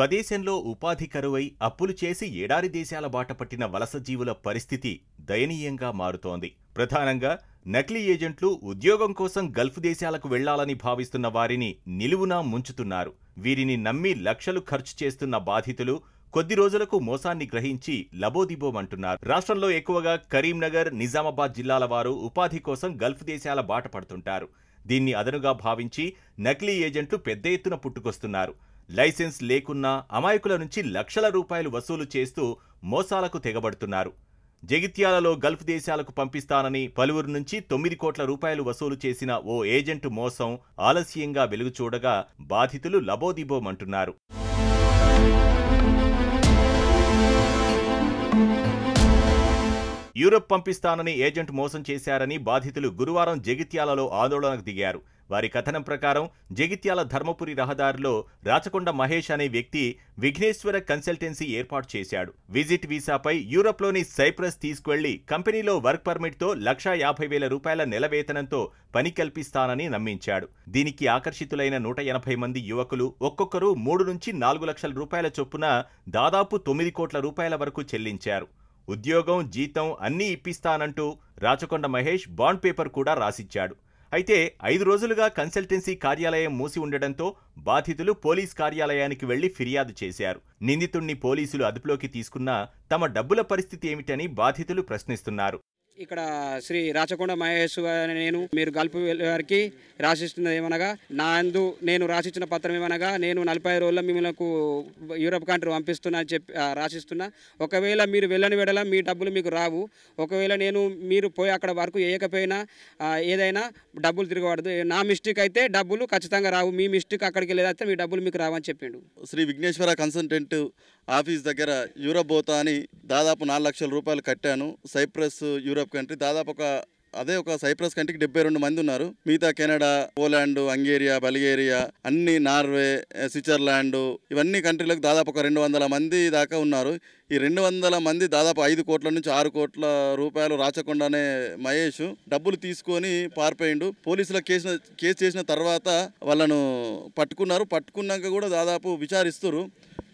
స్వదేశంలో ఉపాధి కరువై అప్పులు చేసి ఏడారి దేశాల బాట పట్టిన వలస జీవుల పరిస్థితి దయనీయంగా మారుతోంది ప్రధానంగా నకిలీ ఏజెంట్లు ఉద్యోగం కోసం గల్ఫ్ దేశాలకు వెళ్లాలని భావిస్తున్న వారిని నిలువునా ముంచుతున్నారు వీరిని నమ్మి లక్షలు ఖర్చు చేస్తున్న బాధితులు కొద్ది రోజులకు మోసాన్ని గ్రహించి లబోదిబోమంటున్నారు రాష్ట్రంలో ఎక్కువగా కరీంనగర్ నిజామాబాద్ జిల్లాల వారు ఉపాధి కోసం గల్ఫ్ దేశాల బాట పడుతుంటారు దీన్ని అదనుగా భావించి నకిలీ ఏజెంట్లు పెద్ద ఎత్తున పుట్టుకొస్తున్నారు లైసెన్స్ లేకున్నా అమాయకుల నుంచి లక్షల రూపాయలు వసూలు చేస్తూ మోసాలకు తెగబడుతున్నారు జగిత్యాలలో గల్ఫ్ దేశాలకు పంపిస్తానని పలువురు నుంచి తొమ్మిది కోట్ల రూపాయలు వసూలు చేసిన ఓ ఏజెంట్ మోసం ఆలస్యంగా వెలుగుచూడగా బాధితులు లబోదిబోమంటున్నారు యూరప్ పంపిస్తానని ఏజెంట్ మోసం చేశారని బాధితులు గురువారం జగిత్యాలలో ఆందోళనకు దిగారు వారి కథనం ప్రకారం జగిత్యాల ధర్మపురి రహదారిలో రాచకొండ మహేష్ అనే వ్యక్తి విఘ్నేశ్వర కన్సల్టెన్సీ ఏర్పాటు చేశాడు విజిట్ వీసాపై యూరప్లోని సైప్రస్ తీసుకువెళ్లి కంపెనీలో వర్క్ పర్మిట్తో లక్షా యాభై వేల రూపాయల నెలవేతనంతో పని కల్పిస్తానని నమ్మించాడు దీనికి ఆకర్షితులైన నూట ఎనభై మంది యువకులు ఒక్కొక్కరు మూడు నుంచి నాలుగు లక్షల రూపాయల చొప్పున దాదాపు తొమ్మిది కోట్ల రూపాయల వరకు చెల్లించారు ఉద్యోగం జీతం అన్నీ ఇప్పిస్తానంటూ రాచకొండ మహేష్ బాండ్ పేపర్ కూడా రాసిచ్చాడు అయితే ఐదు రోజులుగా కన్సల్టెన్సీ కార్యాలయం మూసి ఉండడంతో బాధితులు పోలీస్ కార్యాలయానికి వెళ్లి ఫిర్యాదు చేశారు నిందితుణ్ణి పోలీసులు అదుపులోకి తీసుకున్నా తమ డబ్బుల పరిస్థితి ఏమిటని బాధితులు ప్రశ్నిస్తున్నారు ఇక్కడ శ్రీ రాచకొండ మహేశ్వ నేను మీరు గల్పు వారికి రాసిస్తున్నది ఏమనగా నా అందు నేను రాసిచ్చిన పత్రం ఏమనగా నేను నలభై ఐదు రోజుల్లో మిమ్మల్ని యూరప్ కంట్రీ పంపిస్తున్నా అని చెప్పి రాసిస్తున్నా ఒకవేళ మీరు వెళ్ళని వెడల మీ డబ్బులు మీకు రావు ఒకవేళ నేను మీరు పోయి అక్కడ వరకు వేయకపోయినా ఏదైనా డబ్బులు తిరగబడదు నా మిస్టేక్ అయితే డబ్బులు ఖచ్చితంగా రావు మీ మిస్టేక్ అక్కడికి వెళ్ళేదైతే మీ డబ్బులు మీకు రావని చెప్పిండు శ్రీ విఘ్నేశ్వర కన్సల్టెంట్ ఆఫీస్ దగ్గర యూరప్ పోతా అని దాదాపు నాలుగు లక్షల రూపాయలు కట్టాను సైప్రస్ యూరప్ కంట్రీ దాదాపు ఒక అదే ఒక సైప్రస్ కంట్రీకి డెబ్బై రెండు మంది ఉన్నారు మిగతా కెనడా పోలాండ్ హంగేరియా బల్గేరియా అన్ని నార్వే స్విట్జర్లాండ్ ఇవన్నీ కంట్రీలకు దాదాపు ఒక రెండు వందల మంది దాకా ఉన్నారు ఈ రెండు వందల మంది దాదాపు ఐదు కోట్ల నుంచి ఆరు కోట్ల రూపాయలు రాచకుండానే మహేష్ డబ్బులు తీసుకొని పారిపోయిండు పోలీసుల కేసు కేసు చేసిన తర్వాత వాళ్ళను పట్టుకున్నారు పట్టుకున్నాక కూడా దాదాపు విచారిస్తున్నారు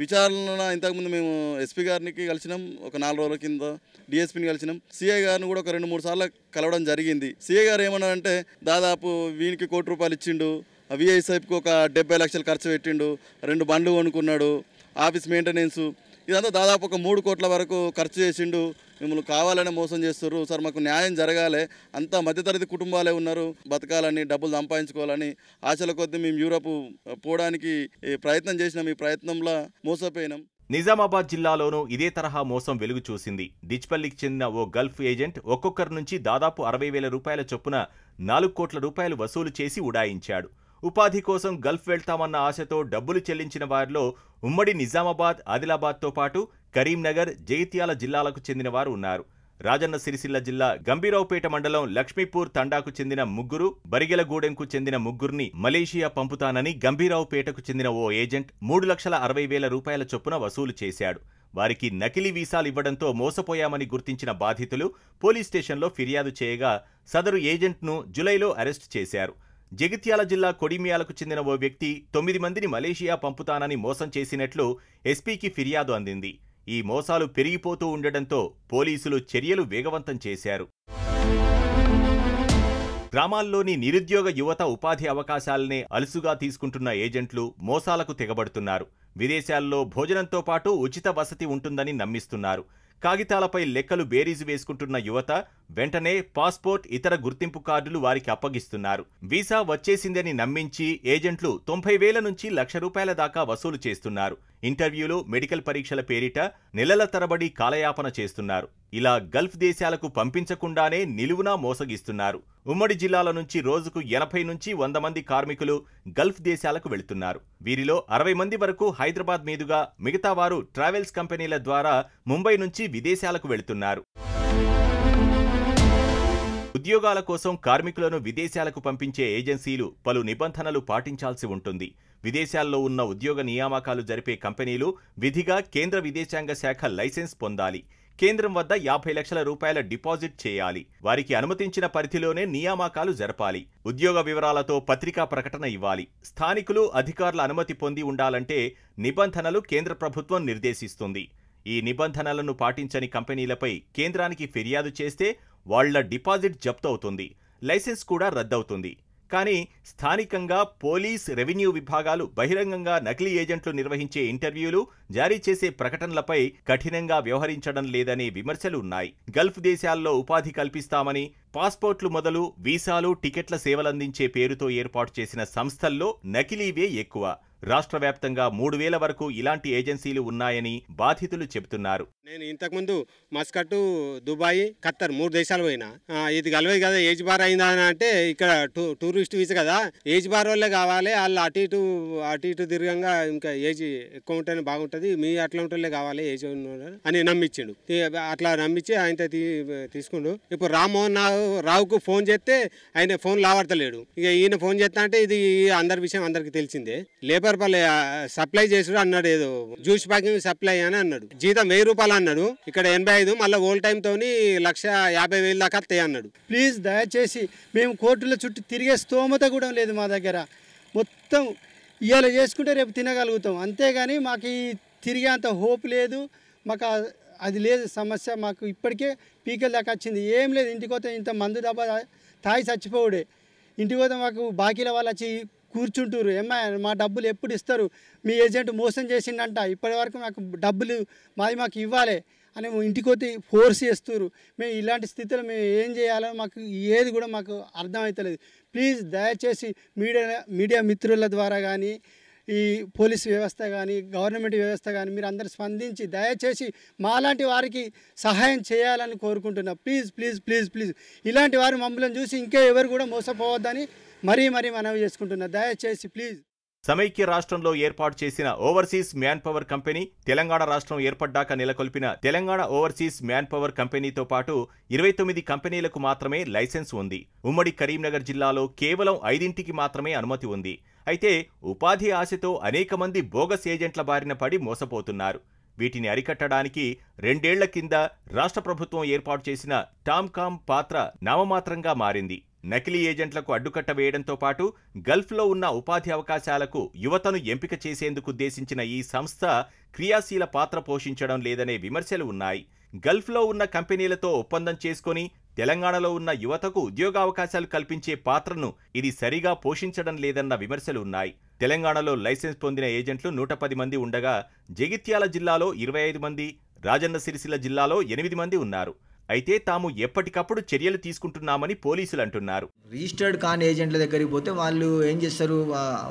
విచారణ ఇంతకుముందు మేము ఎస్పీ గారికి కలిసినాం ఒక నాలుగు రోజుల కింద డిఎస్పీని కలిసినాం సీఐ గారిని కూడా ఒక రెండు మూడు సార్లు కలవడం జరిగింది సీఐ గారు ఏమన్నారంటే దాదాపు వీనికి కోటి రూపాయలు ఇచ్చిండు విఐ సాహిబ్కి ఒక డెబ్బై లక్షలు ఖర్చు పెట్టిండు రెండు బండ్లు కొనుక్కున్నాడు ఆఫీస్ మెయింటెనెన్స్ ఇదంతా దాదాపు ఒక మూడు కోట్ల వరకు ఖర్చు చేసిండు మిమ్మల్ని కావాలనే మోసం చేస్తారు సార్ మాకు న్యాయం జరగాలి అంతా మధ్యతరగతి కుటుంబాలే ఉన్నారు బతకాలని డబ్బులు సంపాదించుకోవాలని ఆశల కొద్దీ మేము యూరప్ పోవడానికి ప్రయత్నం చేసినాం ఈ ప్రయత్నంలో మోసపోయినాం నిజామాబాద్ జిల్లాలోనూ ఇదే తరహా మోసం వెలుగు చూసింది డిచ్పల్లికి చెందిన ఓ గల్ఫ్ ఏజెంట్ ఒక్కొక్కరి నుంచి దాదాపు అరవై వేల రూపాయల చొప్పున నాలుగు కోట్ల రూపాయలు వసూలు చేసి ఉడాయించాడు ఉపాధి కోసం గల్ఫ్ వెళ్తామన్న ఆశతో డబ్బులు చెల్లించిన వారిలో ఉమ్మడి నిజామాబాద్ ఆదిలాబాద్తో పాటు కరీంనగర్ జగిత్యాల జిల్లాలకు చెందిన వారు ఉన్నారు రాజన్న సిరిసిల్ల జిల్లా గంభీరావుపేట మండలం లక్ష్మీపూర్ తండాకు చెందిన ముగ్గురు బరిగెలగూడెంకు చెందిన ముగ్గురిని మలేషియా పంపుతానని గంభీరావుపేటకు చెందిన ఓ ఏజెంట్ మూడు లక్షల అరవై వేల రూపాయల చొప్పున వసూలు చేశాడు వారికి నకిలీ వీసాలు ఇవ్వడంతో మోసపోయామని గుర్తించిన బాధితులు పోలీస్ స్టేషన్లో ఫిర్యాదు చేయగా సదరు ఏజెంట్ను జులైలో అరెస్ట్ చేశారు జగిత్యాల జిల్లా కొడిమియాలకు చెందిన ఓ వ్యక్తి తొమ్మిది మందిని మలేషియా పంపుతానని మోసం చేసినట్లు ఎస్పీకి ఫిర్యాదు అందింది ఈ మోసాలు పెరిగిపోతూ ఉండడంతో పోలీసులు చర్యలు వేగవంతం చేశారు గ్రామాల్లోని నిరుద్యోగ యువత ఉపాధి అవకాశాలనే అలుసుగా తీసుకుంటున్న ఏజెంట్లు మోసాలకు తెగబడుతున్నారు విదేశాల్లో భోజనంతో పాటు ఉచిత వసతి ఉంటుందని నమ్మిస్తున్నారు కాగితాలపై లెక్కలు బేరీజు వేసుకుంటున్న యువత వెంటనే పాస్పోర్ట్ ఇతర గుర్తింపు కార్డులు వారికి అప్పగిస్తున్నారు వీసా వచ్చేసిందని నమ్మించి ఏజెంట్లు తొంభై వేల నుంచి లక్ష రూపాయల దాకా వసూలు చేస్తున్నారు ఇంటర్వ్యూలు మెడికల్ పరీక్షల పేరిట నెలల తరబడి కాలయాపన చేస్తున్నారు ఇలా గల్ఫ్ దేశాలకు పంపించకుండానే నిలువునా మోసగిస్తున్నారు ఉమ్మడి జిల్లాల నుంచి రోజుకు ఎనభై నుంచి వంద మంది కార్మికులు గల్ఫ్ దేశాలకు వెళుతున్నారు వీరిలో అరవై మంది వరకు హైదరాబాద్ మీదుగా మిగతా వారు ట్రావెల్స్ కంపెనీల ద్వారా ముంబై నుంచి విదేశాలకు వెళుతున్నారు ఉద్యోగాల కోసం కార్మికులను విదేశాలకు పంపించే ఏజెన్సీలు పలు నిబంధనలు పాటించాల్సి ఉంటుంది విదేశాల్లో ఉన్న ఉద్యోగ నియామకాలు జరిపే కంపెనీలు విధిగా కేంద్ర విదేశాంగ శాఖ లైసెన్స్ పొందాలి కేంద్రం వద్ద యాభై లక్షల రూపాయల డిపాజిట్ చేయాలి వారికి అనుమతించిన పరిధిలోనే నియామకాలు జరపాలి ఉద్యోగ వివరాలతో పత్రికా ప్రకటన ఇవ్వాలి స్థానికులు అధికారుల అనుమతి పొంది ఉండాలంటే నిబంధనలు కేంద్ర ప్రభుత్వం నిర్దేశిస్తుంది ఈ నిబంధనలను పాటించని కంపెనీలపై కేంద్రానికి ఫిర్యాదు చేస్తే వాళ్ల డిపాజిట్ జప్తవుతుంది లైసెన్స్ కూడా రద్దవుతుంది కానీ స్థానికంగా పోలీస్ రెవెన్యూ విభాగాలు బహిరంగంగా నకిలీ ఏజెంట్లు నిర్వహించే ఇంటర్వ్యూలు జారీ చేసే ప్రకటనలపై కఠినంగా వ్యవహరించడం లేదనే విమర్శలు ఉన్నాయి గల్ఫ్ దేశాల్లో ఉపాధి కల్పిస్తామని పాస్పోర్ట్లు మొదలు వీసాలు టికెట్ల సేవలందించే పేరుతో ఏర్పాటు చేసిన సంస్థల్లో నకిలీవే ఎక్కువ రాష్ట్ర వ్యాప్తంగా మూడు వేల వరకు ఇలాంటి ఏజెన్సీలు ఉన్నాయని బాధితులు చెబుతున్నారు నేను ఇంతకుముందు మస్కట్ దుబాయ్ ఖత్తర్ మూడు దేశాలు పోయినా ఇది కలవదు కదా ఏజ్ బార్ అయిందా అని అంటే ఇక్కడ టూరిస్ట్ వీసా కదా ఏజ్ బార్ వాళ్ళే కావాలి వాళ్ళు అటు ఇటు అటు ఇటు దీర్ఘంగా ఇంకా ఏజ్ ఎక్కువ ఉంటేనే బాగుంటుంది మీ అట్లా ఉంటే కావాలి ఏజ్ అని నమ్మించాడు అట్లా నమ్మించి ఆయన తీసుకుండు ఇప్పుడు రామ్మోహన్ నాగ్ రావుకు ఫోన్ చేస్తే ఆయన ఫోన్ లావడతలేడు ఇక ఈయన ఫోన్ చేస్తా అంటే ఇది అందరి విషయం అందరికి తెలిసిందే లేబర్ పల్లె సప్లై చేసాడు అన్నాడు ఏదో జ్యూస్ ప్యాకింగ్ సప్లై అని అన్నాడు జీతం వెయ్యి రూపాయలు అన్నాడు ఇక్కడ ఎనభై ఐదు మళ్ళీ ఓల్ టైమ్ తోని లక్ష యాభై వేలు దాకా వస్తాయి అన్నాడు ప్లీజ్ దయచేసి మేము కోర్టుల చుట్టూ తిరిగే స్తోమత కూడా లేదు మా దగ్గర మొత్తం ఇవాళ చేసుకుంటే రేపు తినగలుగుతాం అంతేగాని మాకు తిరిగే అంత హోప్ లేదు మాకు అది లేదు సమస్య మాకు ఇప్పటికే పీకల దాకా వచ్చింది ఏం లేదు ఇంటికి పోతే ఇంత మందు దెబ్బ తాగి చచ్చిపోవుడే ఇంటికి పోతే మాకు బాకీల వాళ్ళు వచ్చి కూర్చుంటారు ఏమా మా డబ్బులు ఎప్పుడు ఇస్తారు మీ ఏజెంట్ మోసం చేసిండంట ఇప్పటి వరకు మాకు డబ్బులు మాది మాకు ఇవ్వాలి అని ఇంటికొతే ఫోర్స్ చేస్తారు మేము ఇలాంటి స్థితిలో మేము ఏం చేయాలో మాకు ఏది కూడా మాకు అర్థమవుతలేదు ప్లీజ్ దయచేసి మీడియా మీడియా మిత్రుల ద్వారా కానీ ఈ పోలీస్ వ్యవస్థ కానీ గవర్నమెంట్ వ్యవస్థ కానీ మీరు అందరు స్పందించి దయచేసి మాలాంటి వారికి సహాయం చేయాలని కోరుకుంటున్నా ప్లీజ్ ప్లీజ్ ప్లీజ్ ప్లీజ్ ఇలాంటి వారు మమ్మల్ని చూసి ఇంకే ఎవరు కూడా మోసపోవద్దని మరీ మరీ మనవి చేసుకుంటున్నా దయచేసి ప్లీజ్ సమైక్య రాష్ట్రంలో ఏర్పాటు చేసిన overseas manpower company Telangana రాష్ట్రం ఏర్పడ్డాక నెలకొల్పిన తెలంగాణ ఓవర్సీస్ మ్యాన్ పవర్ కంపెనీతో పాటు ఇరవై తొమ్మిది కంపెనీలకు మాత్రమే లైసెన్స్ ఉంది ఉమ్మడి కరీంనగర్ జిల్లాలో కేవలం ఐదింటికి మాత్రమే అనుమతి ఉంది అయితే ఉపాధి ఆశతో అనేక మంది బోగస్ ఏజెంట్ల బారిన పడి మోసపోతున్నారు వీటిని అరికట్టడానికి రెండేళ్ల కింద రాష్ట్ర ప్రభుత్వం ఏర్పాటు చేసిన టామ్కామ్ పాత్ర నామమాత్రంగా మారింది నకిలీ ఏజెంట్లకు అడ్డుకట్ట వేయడంతో పాటు గల్ఫ్లో ఉన్న ఉపాధి అవకాశాలకు యువతను ఎంపిక చేసేందుకు ఉద్దేశించిన ఈ సంస్థ క్రియాశీల పాత్ర పోషించడం లేదనే విమర్శలు ఉన్నాయి గల్ఫ్లో ఉన్న కంపెనీలతో ఒప్పందం చేసుకుని తెలంగాణలో ఉన్న యువతకు ఉద్యోగావకాశాలు కల్పించే పాత్రను ఇది సరిగా పోషించడం లేదన్న విమర్శలు ఉన్నాయి తెలంగాణలో లైసెన్స్ పొందిన ఏజెంట్లు నూట పది మంది ఉండగా జగిత్యాల జిల్లాలో ఇరవై ఐదు మంది రాజన్న సిరిసిల్ల జిల్లాలో ఎనిమిది మంది ఉన్నారు అయితే తాము ఎప్పటికప్పుడు చర్యలు తీసుకుంటున్నామని పోలీసులు అంటున్నారు రిజిస్టర్డ్ కాని ఏజెంట్ల దగ్గరికి పోతే వాళ్ళు ఏం చేస్తారు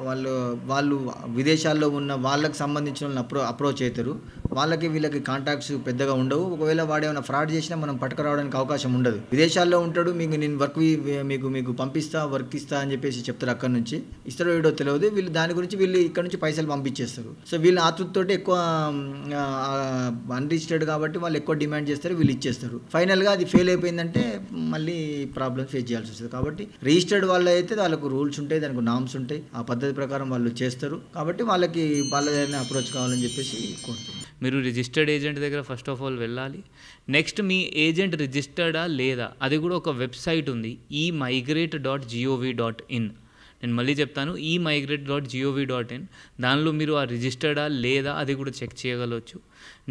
వాళ్ళు వాళ్ళు విదేశాల్లో ఉన్న వాళ్ళకు సంబంధించిన అప్రో అప్రోచ్ అవుతారు వాళ్ళకి వీళ్ళకి కాంటాక్ట్స్ పెద్దగా ఉండవు ఒకవేళ వాడేమైనా ఫ్రాడ్ చేసినా మనం పట్టుకురావడానికి అవకాశం ఉండదు విదేశాల్లో ఉంటాడు మీకు నేను వర్క్ మీకు మీకు పంపిస్తా వర్క్ ఇస్తా అని చెప్పేసి చెప్తారు అక్కడ నుంచి ఇస్తారో ఏడో తెలియదు వీళ్ళు దాని గురించి వీళ్ళు ఇక్కడ నుంచి పైసలు పంపించేస్తారు సో వీళ్ళు ఆతృతితో ఎక్కువ అన్రిజిస్టర్డ్ కాబట్టి వాళ్ళు ఎక్కువ డిమాండ్ చేస్తారు వీళ్ళు ఇచ్చేస్తారు ఫైనల్గా అది ఫెయిల్ అయిపోయిందంటే మళ్ళీ ప్రాబ్లమ్ ఫేస్ చేయాల్సి వస్తుంది కాబట్టి రిజిస్టర్డ్ వాళ్ళు అయితే వాళ్ళకు రూల్స్ ఉంటాయి దానికి నామ్స్ ఉంటాయి ఆ పద్ధతి ప్రకారం వాళ్ళు చేస్తారు కాబట్టి వాళ్ళకి వాళ్ళ అప్రోచ్ కావాలని చెప్పేసి కోరుతుంది మీరు రిజిస్టర్డ్ ఏజెంట్ దగ్గర ఫస్ట్ ఆఫ్ ఆల్ వెళ్ళాలి నెక్స్ట్ మీ ఏజెంట్ రిజిస్టర్డా లేదా అది కూడా ఒక వెబ్సైట్ ఉంది ఈ migrate dot gov dot in నేను మళ్ళీ చెప్తాను ఈ migrate dot gov dot in దానిలో మీరు ఆ రిజిస్టర్డా లేదా అది కూడా చెక్ చేయగలవచ్చు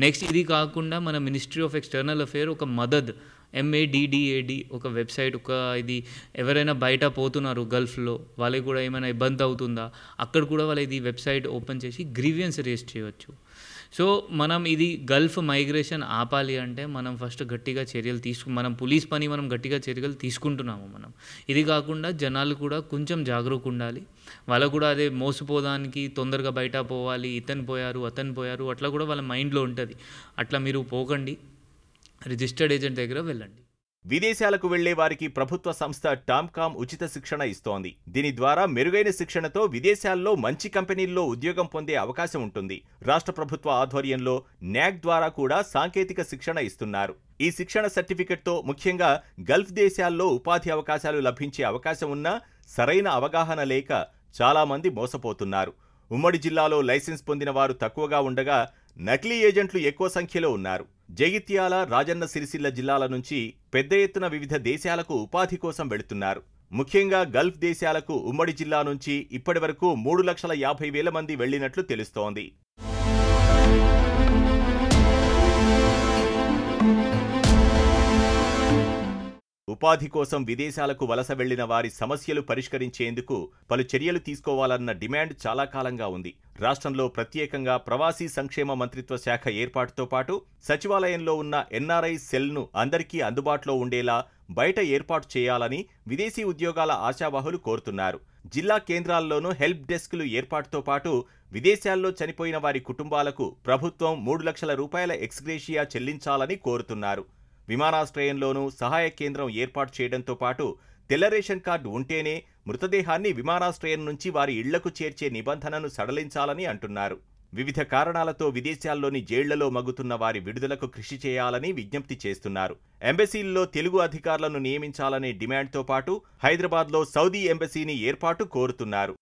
నెక్స్ట్ ఇది కాకుండా మన మినిస్ట్రీ ఆఫ్ ఎక్స్టర్నల్ అఫేర్ ఒక మదద్ ఎంఏడిడిఏడి ఒక వెబ్సైట్ ఒక ఇది ఎవరైనా బయట పోతున్నారు గల్ఫ్లో వాళ్ళకి కూడా ఏమైనా ఇబ్బంది అవుతుందా అక్కడ కూడా వాళ్ళు ఇది వెబ్సైట్ ఓపెన్ చేసి గ్రీవియన్స్ రేస్ చేయవచ్చు సో మనం ఇది గల్ఫ్ మైగ్రేషన్ ఆపాలి అంటే మనం ఫస్ట్ గట్టిగా చర్యలు తీసుకు మనం పోలీస్ పని మనం గట్టిగా చర్యలు తీసుకుంటున్నాము మనం ఇది కాకుండా జనాలు కూడా కొంచెం జాగరూకు ఉండాలి వాళ్ళు కూడా అదే మోసపోదానికి తొందరగా బయట పోవాలి ఇతను పోయారు అతను పోయారు అట్లా కూడా వాళ్ళ మైండ్లో ఉంటుంది అట్లా మీరు పోకండి రిజిస్టర్డ్ ఏజెంట్ దగ్గర వెళ్ళండి విదేశాలకు వెళ్లే వారికి ప్రభుత్వ సంస్థ టామ్కామ్ ఉచిత శిక్షణ ఇస్తోంది దీని ద్వారా మెరుగైన శిక్షణతో విదేశాల్లో మంచి కంపెనీల్లో ఉద్యోగం పొందే అవకాశం ఉంటుంది రాష్ట్ర ప్రభుత్వ ఆధ్వర్యంలో న్యాక్ ద్వారా కూడా సాంకేతిక శిక్షణ ఇస్తున్నారు ఈ శిక్షణ సర్టిఫికెట్తో ముఖ్యంగా గల్ఫ్ దేశాల్లో ఉపాధి అవకాశాలు లభించే అవకాశం ఉన్నా సరైన అవగాహన లేక చాలామంది మోసపోతున్నారు ఉమ్మడి జిల్లాలో లైసెన్స్ పొందిన వారు తక్కువగా ఉండగా నకిలీ ఏజెంట్లు ఎక్కువ సంఖ్యలో ఉన్నారు జగిత్యాల రాజన్న సిరిసిల్ల జిల్లాల నుంచి పెద్ద ఎత్తున వివిధ దేశాలకు ఉపాధి కోసం వెళుతున్నారు ముఖ్యంగా గల్ఫ్ దేశాలకు ఉమ్మడి జిల్లా నుంచి ఇప్పటి వరకు మూడు లక్షల యాభై వేల మంది వెళ్లినట్లు తెలుస్తోంది ఉపాధి కోసం విదేశాలకు వలస వెళ్లిన వారి సమస్యలు పరిష్కరించేందుకు పలు చర్యలు తీసుకోవాలన్న డిమాండ్ చాలా కాలంగా ఉంది రాష్ట్రంలో ప్రత్యేకంగా ప్రవాసీ సంక్షేమ మంత్రిత్వ శాఖ ఏర్పాటుతో పాటు సచివాలయంలో ఉన్న ఎన్ఆర్ఐ సెల్ను అందరికీ అందుబాటులో ఉండేలా బయట ఏర్పాటు చేయాలని విదేశీ ఉద్యోగాల ఆశావాహులు కోరుతున్నారు జిల్లా కేంద్రాల్లోనూ హెల్ప్ డెస్క్లు ఏర్పాటుతో పాటు విదేశాల్లో చనిపోయిన వారి కుటుంబాలకు ప్రభుత్వం మూడు లక్షల రూపాయల ఎక్స్గ్రేషియా చెల్లించాలని కోరుతున్నారు విమానాశ్రయంలోనూ సహాయ కేంద్రం ఏర్పాటు చేయడంతో పాటు తెల్ల రేషన్ కార్డు ఉంటేనే మృతదేహాన్ని విమానాశ్రయం నుంచి వారి ఇళ్లకు చేర్చే నిబంధనను సడలించాలని అంటున్నారు వివిధ కారణాలతో విదేశాల్లోని జైళ్లలో మగుతున్న వారి విడుదలకు కృషి చేయాలని విజ్ఞప్తి చేస్తున్నారు ఎంబసీల్లో తెలుగు అధికారులను నియమించాలనే డిమాండ్తో పాటు హైదరాబాద్లో సౌదీ ఎంబసీని ఏర్పాటు కోరుతున్నారు